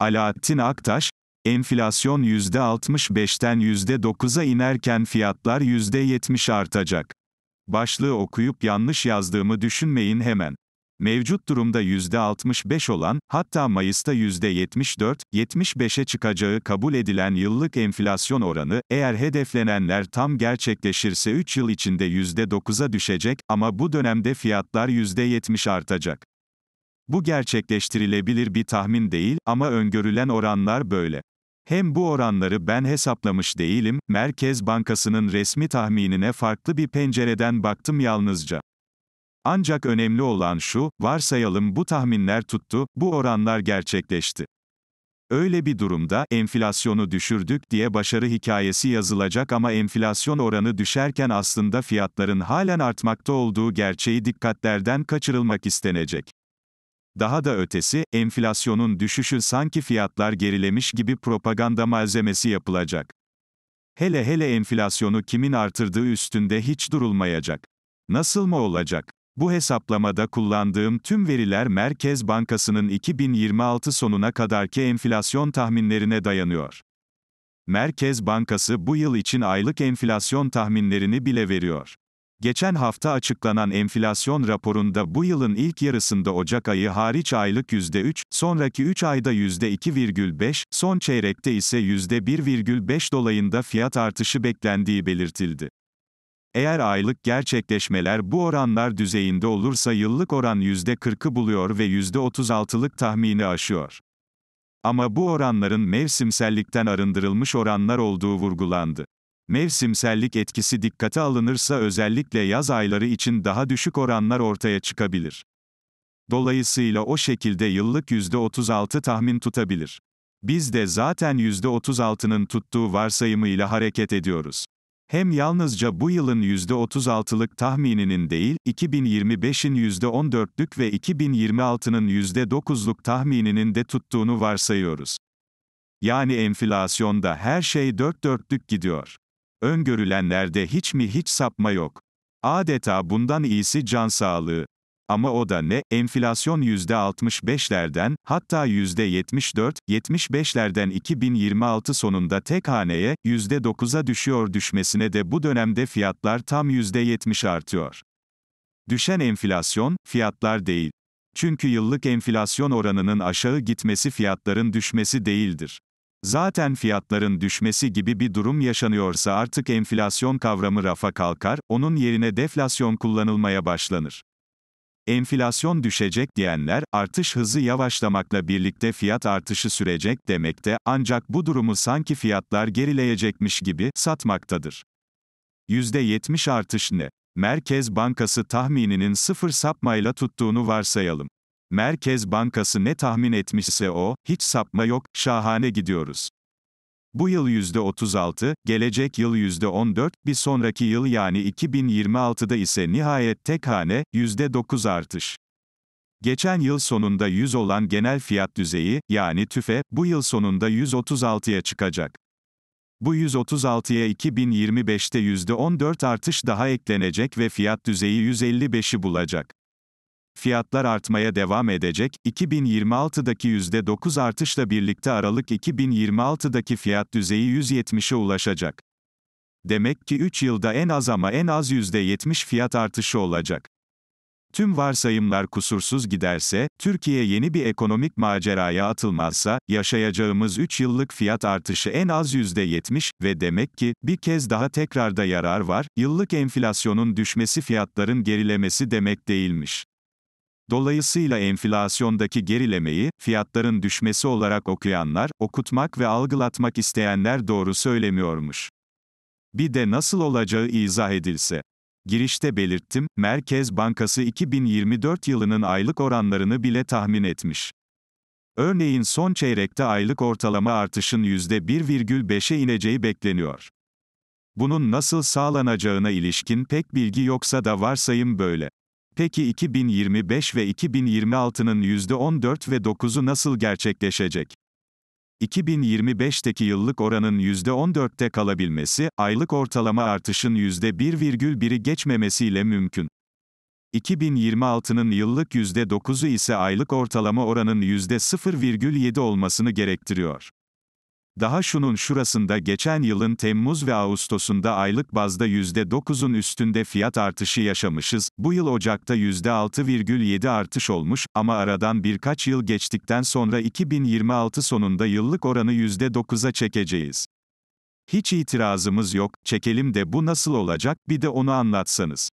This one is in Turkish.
Alaaddin Aktaş, enflasyon %65'ten %9'a inerken fiyatlar %70 artacak. Başlığı okuyup yanlış yazdığımı düşünmeyin hemen. Mevcut durumda %65 olan, hatta Mayıs'ta %74, 75'e çıkacağı kabul edilen yıllık enflasyon oranı, eğer hedeflenenler tam gerçekleşirse 3 yıl içinde %9'a düşecek ama bu dönemde fiyatlar %70 artacak. Bu gerçekleştirilebilir bir tahmin değil ama öngörülen oranlar böyle. Hem bu oranları ben hesaplamış değilim, Merkez Bankası'nın resmi tahminine farklı bir pencereden baktım yalnızca. Ancak önemli olan şu, varsayalım bu tahminler tuttu, bu oranlar gerçekleşti. Öyle bir durumda, enflasyonu düşürdük diye başarı hikayesi yazılacak ama enflasyon oranı düşerken aslında fiyatların halen artmakta olduğu gerçeği dikkatlerden kaçırılmak istenecek. Daha da ötesi, enflasyonun düşüşü sanki fiyatlar gerilemiş gibi propaganda malzemesi yapılacak. Hele hele enflasyonu kimin artırdığı üstünde hiç durulmayacak. Nasıl mı olacak? Bu hesaplamada kullandığım tüm veriler Merkez Bankası'nın 2026 sonuna kadarki enflasyon tahminlerine dayanıyor. Merkez Bankası bu yıl için aylık enflasyon tahminlerini bile veriyor. Geçen hafta açıklanan enflasyon raporunda bu yılın ilk yarısında Ocak ayı hariç aylık %3, sonraki 3 ayda %2,5, son çeyrekte ise %1,5 dolayında fiyat artışı beklendiği belirtildi. Eğer aylık gerçekleşmeler bu oranlar düzeyinde olursa yıllık oran %40'ı buluyor ve %36'lık tahmini aşıyor. Ama bu oranların mevsimsellikten arındırılmış oranlar olduğu vurgulandı. Mevsimsellik etkisi dikkate alınırsa özellikle yaz ayları için daha düşük oranlar ortaya çıkabilir. Dolayısıyla o şekilde yıllık %36 tahmin tutabilir. Biz de zaten %36'nın tuttuğu varsayımıyla hareket ediyoruz. Hem yalnızca bu yılın %36'lık tahmininin değil, 2025'in %14'lük ve 2026'nın %9'luk tahmininin de tuttuğunu varsayıyoruz. Yani enflasyonda her şey dört dörtlük gidiyor. Öngörülenlerde hiç mi hiç sapma yok. Adeta bundan iyisi can sağlığı. Ama o da ne, enflasyon %65'lerden, hatta %74-75'lerden 2026 sonunda tek haneye, %9'a düşüyor düşmesine de bu dönemde fiyatlar tam %70 artıyor. Düşen enflasyon, fiyatlar değil. Çünkü yıllık enflasyon oranının aşağı gitmesi fiyatların düşmesi değildir. Zaten fiyatların düşmesi gibi bir durum yaşanıyorsa artık enflasyon kavramı rafa kalkar, onun yerine deflasyon kullanılmaya başlanır. Enflasyon düşecek diyenler, artış hızı yavaşlamakla birlikte fiyat artışı sürecek demekte, ancak bu durumu sanki fiyatlar gerileyecekmiş gibi satmaktadır. %70 artış ne? Merkez Bankası tahmininin sıfır sapmayla tuttuğunu varsayalım. Merkez Bankası ne tahmin etmişse o, hiç sapma yok, şahane gidiyoruz. Bu yıl %36, gelecek yıl %14, bir sonraki yıl yani 2026'da ise nihayet tek hane, %9 artış. Geçen yıl sonunda 100 olan genel fiyat düzeyi, yani tüfe, bu yıl sonunda 136'ya çıkacak. Bu 136'ya 2025'te %14 artış daha eklenecek ve fiyat düzeyi 155'i bulacak. Fiyatlar artmaya devam edecek. 2026'daki %9 artışla birlikte Aralık 2026'daki fiyat düzeyi 170'e ulaşacak. Demek ki 3 yılda en az ama en az %70 fiyat artışı olacak. Tüm varsayımlar kusursuz giderse, Türkiye yeni bir ekonomik maceraya atılmazsa, yaşayacağımız 3 yıllık fiyat artışı en az %70 ve demek ki, bir kez daha tekrarda yarar var, yıllık enflasyonun düşmesi fiyatların gerilemesi demek değilmiş. Dolayısıyla enflasyondaki gerilemeyi, fiyatların düşmesi olarak okuyanlar, okutmak ve algılatmak isteyenler doğru söylemiyormuş. Bir de nasıl olacağı izah edilse. Girişte belirttim, Merkez Bankası 2024 yılının aylık oranlarını bile tahmin etmiş. Örneğin son çeyrekte aylık ortalama artışın %1,5'e ineceği bekleniyor. Bunun nasıl sağlanacağına ilişkin pek bilgi yoksa da varsayım böyle. Peki 2025 ve 2026'nın %14 ve 9'u nasıl gerçekleşecek? 2025'teki yıllık oranın %14'te kalabilmesi, aylık ortalama artışın %1,1'i geçmemesiyle mümkün. 2026'nın yıllık %9'u ise aylık ortalama oranın %0,7 olmasını gerektiriyor. Daha şunun şurasında geçen yılın Temmuz ve Ağustos'unda aylık bazda %9'un üstünde fiyat artışı yaşamışız, bu yıl Ocak'ta %6,7 artış olmuş, ama aradan birkaç yıl geçtikten sonra 2026 sonunda yıllık oranı %9'a çekeceğiz. Hiç itirazımız yok, çekelim de bu nasıl olacak, bir de onu anlatsanız.